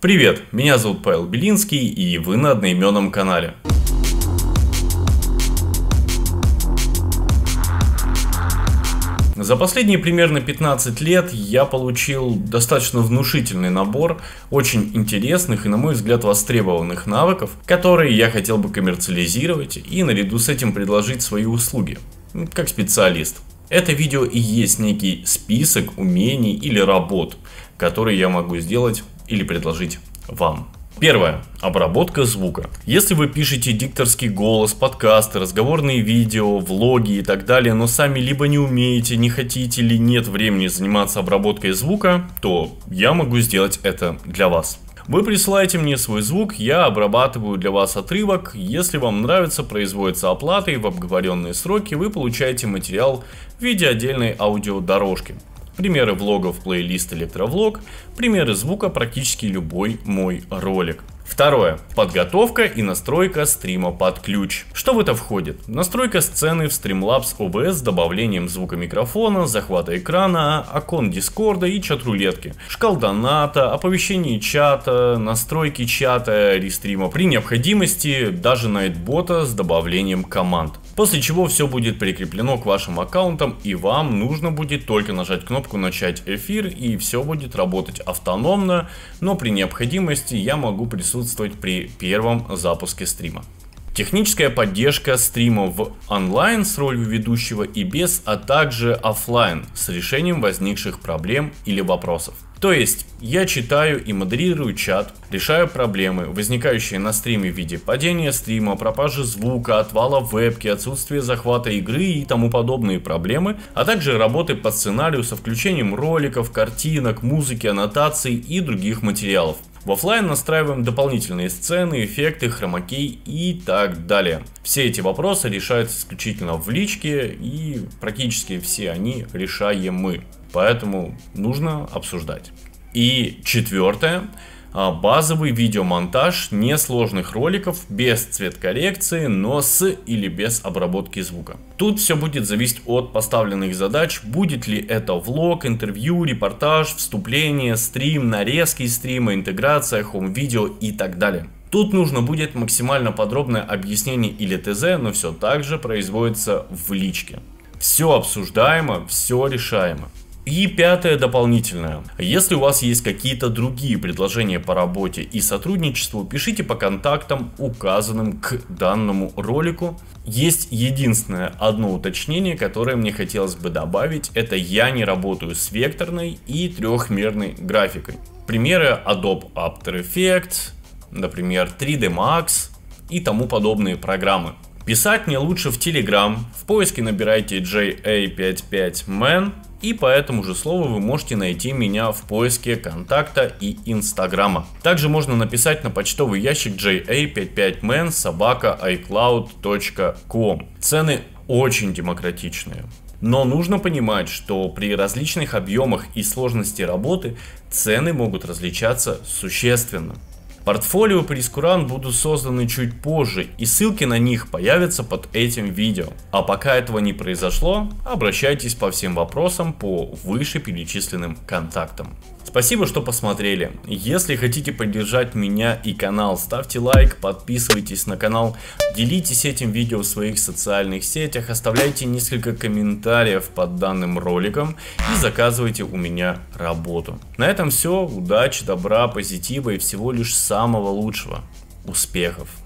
Привет, меня зовут Павел Белинский и вы на одноименном канале. За последние примерно 15 лет я получил достаточно внушительный набор очень интересных и, на мой взгляд, востребованных навыков, которые я хотел бы коммерциализировать и наряду с этим предложить свои услуги, как специалист. Это видео и есть некий список умений или работ, которые я могу сделать или предложить вам. Первое. Обработка звука. Если вы пишете дикторский голос, подкасты, разговорные видео, влоги и так далее, но сами либо не умеете, не хотите или нет времени заниматься обработкой звука, то я могу сделать это для вас. Вы присылаете мне свой звук, я обрабатываю для вас отрывок. Если вам нравится, производится оплата и в обговоренные сроки вы получаете материал в виде отдельной аудиодорожки примеры влогов, плейлист, электровлог, примеры звука практически любой мой ролик. Второе. Подготовка и настройка стрима под ключ. Что в это входит? Настройка сцены в Streamlabs OBS с добавлением звука микрофона, захвата экрана, окон дискорда и чат-рулетки, шкал доната, оповещение чата, настройки чата, рестрима при необходимости, даже найтбота с добавлением команд. После чего все будет прикреплено к вашим аккаунтам и вам нужно будет только нажать кнопку начать эфир и все будет работать автономно, но при необходимости я могу присутствовать при первом запуске стрима. Техническая поддержка стримов онлайн с ролью ведущего и без, а также офлайн с решением возникших проблем или вопросов. То есть я читаю и модерирую чат, решаю проблемы, возникающие на стриме в виде падения стрима, пропажи звука, отвала вебки, отсутствия захвата игры и тому подобные проблемы, а также работы по сценарию со включением роликов, картинок, музыки, аннотаций и других материалов. В офлайн настраиваем дополнительные сцены, эффекты, хромакей и так далее. Все эти вопросы решаются исключительно в личке и практически все они решаем мы, Поэтому нужно обсуждать. И четвертое, а, базовый видеомонтаж несложных роликов без цвет коррекции, но с или без обработки звука. Тут все будет зависеть от поставленных задач, будет ли это влог, интервью, репортаж, вступление, стрим, нарезки стрима, интеграция, хоум-видео и так далее. Тут нужно будет максимально подробное объяснение или ТЗ, но все также производится в личке. Все обсуждаемо, все решаемо. И пятое дополнительное. Если у вас есть какие-то другие предложения по работе и сотрудничеству, пишите по контактам, указанным к данному ролику. Есть единственное одно уточнение, которое мне хотелось бы добавить. Это я не работаю с векторной и трехмерной графикой. Примеры Adobe After Effects, например, 3D Max и тому подобные программы. Писать мне лучше в Telegram, в поиске набирайте JA55man, и по этому же слову вы можете найти меня в поиске контакта и инстаграма. Также можно написать на почтовый ящик ja55man собака icloud.com. Цены очень демократичные. Но нужно понимать, что при различных объемах и сложности работы цены могут различаться существенно. Портфолио прескуран будут созданы чуть позже, и ссылки на них появятся под этим видео. А пока этого не произошло, обращайтесь по всем вопросам по вышеперечисленным контактам. Спасибо, что посмотрели. Если хотите поддержать меня и канал, ставьте лайк, подписывайтесь на канал, делитесь этим видео в своих социальных сетях, оставляйте несколько комментариев под данным роликом и заказывайте у меня работу. На этом все. Удачи, добра, позитива и всего лишь самого самого лучшего. Успехов!